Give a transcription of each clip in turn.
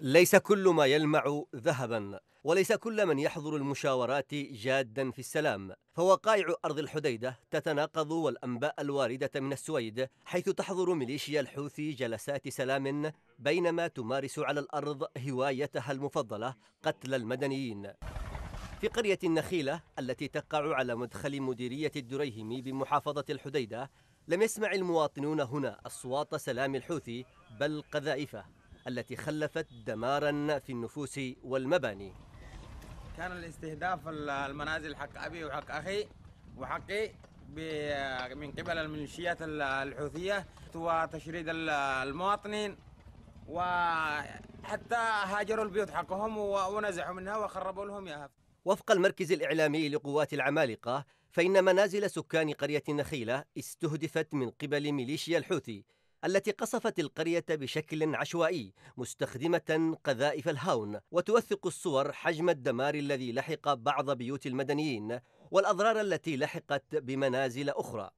ليس كل ما يلمع ذهبا وليس كل من يحضر المشاورات جادا في السلام فوقائع أرض الحديدة تتناقض والأنباء الواردة من السويد حيث تحضر ميليشيا الحوثي جلسات سلام بينما تمارس على الأرض هوايتها المفضلة قتل المدنيين في قرية النخيلة التي تقع على مدخل مديرية الدريهمي بمحافظة الحديدة لم يسمع المواطنون هنا أصوات سلام الحوثي بل قذائفه التي خلفت دمارا في النفوس والمباني كان الاستهداف المنازل حق أبي وحق أخي وحقي من قبل الميليشيات الحوثية وتشريد المواطنين وحتى هاجروا البيوت حقهم ونزعوا منها وخربوا لهم اياها وفق المركز الإعلامي لقوات العمالقة فإن منازل سكان قرية النخيلة استهدفت من قبل ميليشيا الحوثي التي قصفت القرية بشكل عشوائي مستخدمة قذائف الهاون وتوثق الصور حجم الدمار الذي لحق بعض بيوت المدنيين والأضرار التي لحقت بمنازل أخرى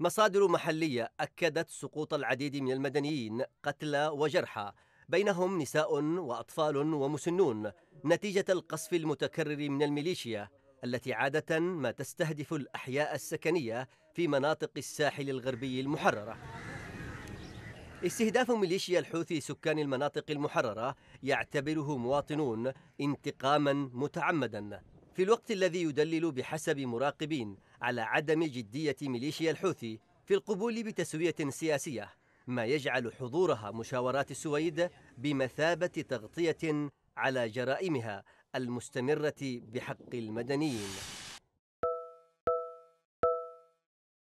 مصادر محلية أكدت سقوط العديد من المدنيين قتلى وجرحى بينهم نساء وأطفال ومسنون نتيجة القصف المتكرر من الميليشيا التي عادة ما تستهدف الأحياء السكنية في مناطق الساحل الغربي المحررة استهداف ميليشيا الحوثي سكان المناطق المحررة يعتبره مواطنون انتقاما متعمدا في الوقت الذي يدلل بحسب مراقبين على عدم جدية ميليشيا الحوثي في القبول بتسوية سياسية ما يجعل حضورها مشاورات السويد بمثابة تغطية على جرائمها المستمرة بحق المدنيين